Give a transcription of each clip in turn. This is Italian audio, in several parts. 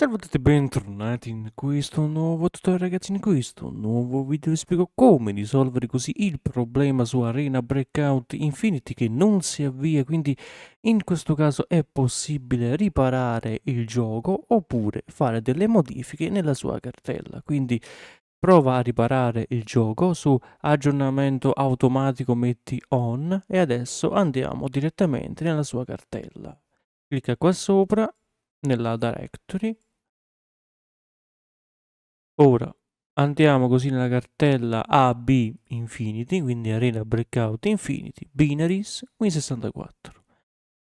Salve a tutti e bentornati in questo nuovo tutorial ragazzi, in questo nuovo video vi spiego come risolvere così il problema su Arena Breakout Infinity che non si avvia, quindi in questo caso è possibile riparare il gioco oppure fare delle modifiche nella sua cartella, quindi prova a riparare il gioco su aggiornamento automatico metti on e adesso andiamo direttamente nella sua cartella. Clicca qua sopra nella directory Ora andiamo così nella cartella AB Infinity, quindi Arena Breakout Infinity, Binaries Win64.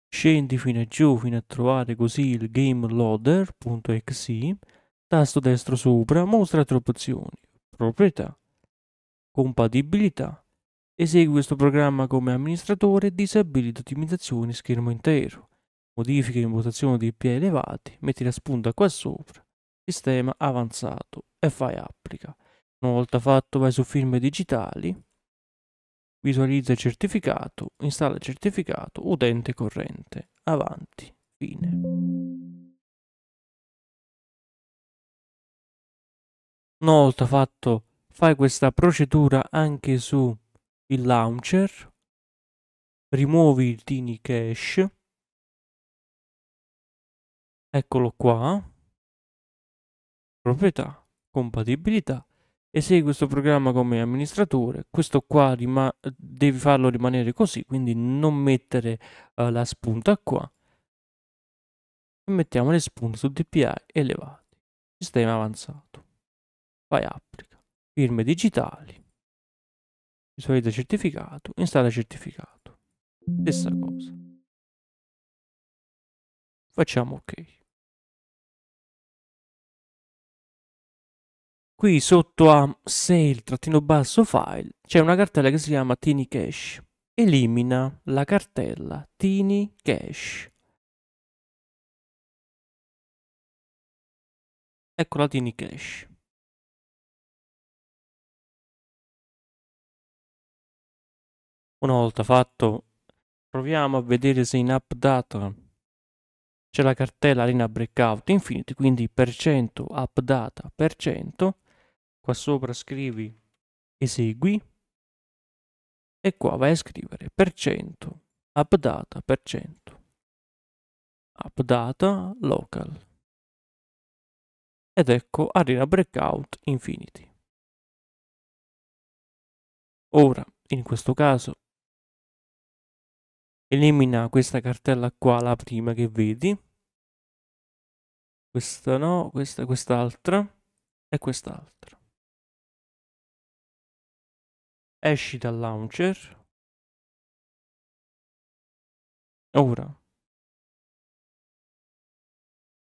Scendi fino a giù fino a trovare così il game loader.exe, tasto destro sopra mostra tre opzioni, proprietà, compatibilità, esegui questo programma come amministratore disabilita ottimizzazione schermo intero, modifica impostazione di P elevati, metti la spunta qua sopra, sistema avanzato e fai applica. Una volta fatto vai su firme digitali, visualizza il certificato, installa il certificato, utente corrente, avanti, fine. Una volta fatto fai questa procedura anche su il launcher, rimuovi il Tiny Cache, eccolo qua, proprietà, compatibilità. segui questo programma come amministratore, questo qua devi farlo rimanere così, quindi non mettere uh, la spunta qua. E mettiamo le spunte su DPI elevati. Sistema avanzato. Vai applica. Firme digitali. Visualizza certificato. Installa certificato. Stessa cosa. Facciamo ok. Qui sotto a Sale-File c'è una cartella che si chiama Tiny Cache. Elimina la cartella Tiny Cache. Ecco la Tiny Cache. Una volta fatto, proviamo a vedere se in update c'è la cartella arena breakout infinity, quindi per cento updata per cento qua sopra scrivi esegui e qua vai a scrivere per cento updata per cento updata local ed ecco Arena Breakout Infinity. Ora, in questo caso, elimina questa cartella qua, la prima che vedi, questa no, questa, quest'altra e quest'altra esci dal launcher. Ora.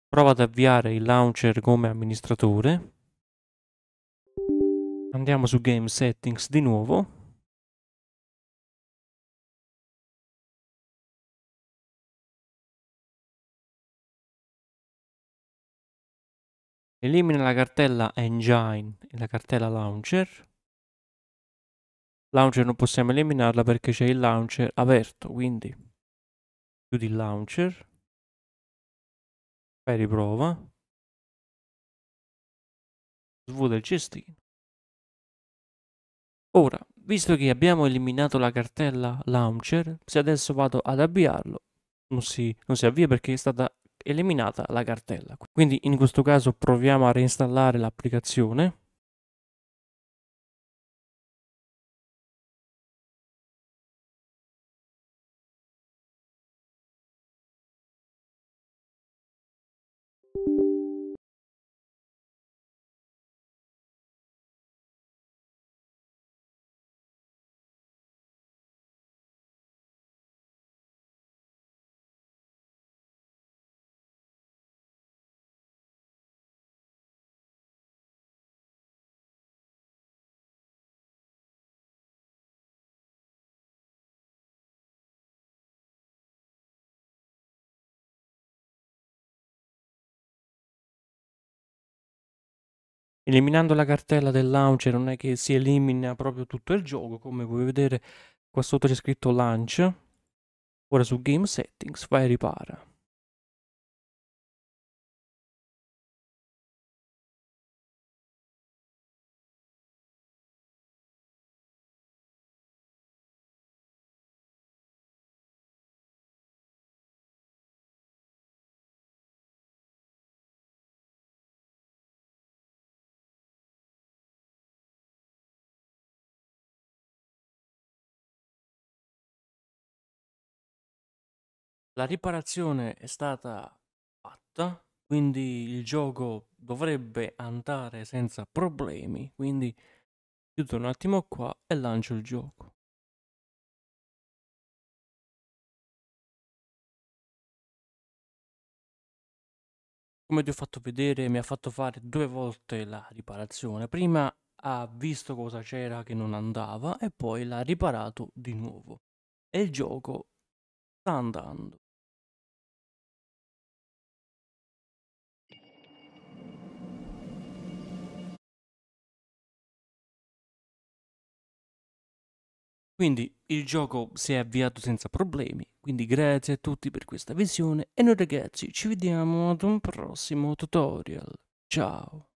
Prova ad avviare il launcher come amministratore. Andiamo su Game Settings di nuovo. Elimina la cartella Engine e la cartella Launcher. Launcher non possiamo eliminarla perché c'è il launcher aperto, quindi chiudi il launcher, fai riprova, svuota il cestino. Ora, visto che abbiamo eliminato la cartella launcher, se adesso vado ad avviarlo, non si, non si avvia perché è stata eliminata la cartella. Quindi in questo caso proviamo a reinstallare l'applicazione. eliminando la cartella del launcher non è che si elimina proprio tutto il gioco come puoi vedere qua sotto c'è scritto launch ora su game settings vai e ripara La riparazione è stata fatta, quindi il gioco dovrebbe andare senza problemi, quindi chiudo un attimo qua e lancio il gioco. Come ti ho fatto vedere mi ha fatto fare due volte la riparazione, prima ha visto cosa c'era che non andava e poi l'ha riparato di nuovo. E il gioco sta andando. Quindi il gioco si è avviato senza problemi, quindi grazie a tutti per questa visione e noi ragazzi ci vediamo ad un prossimo tutorial. Ciao!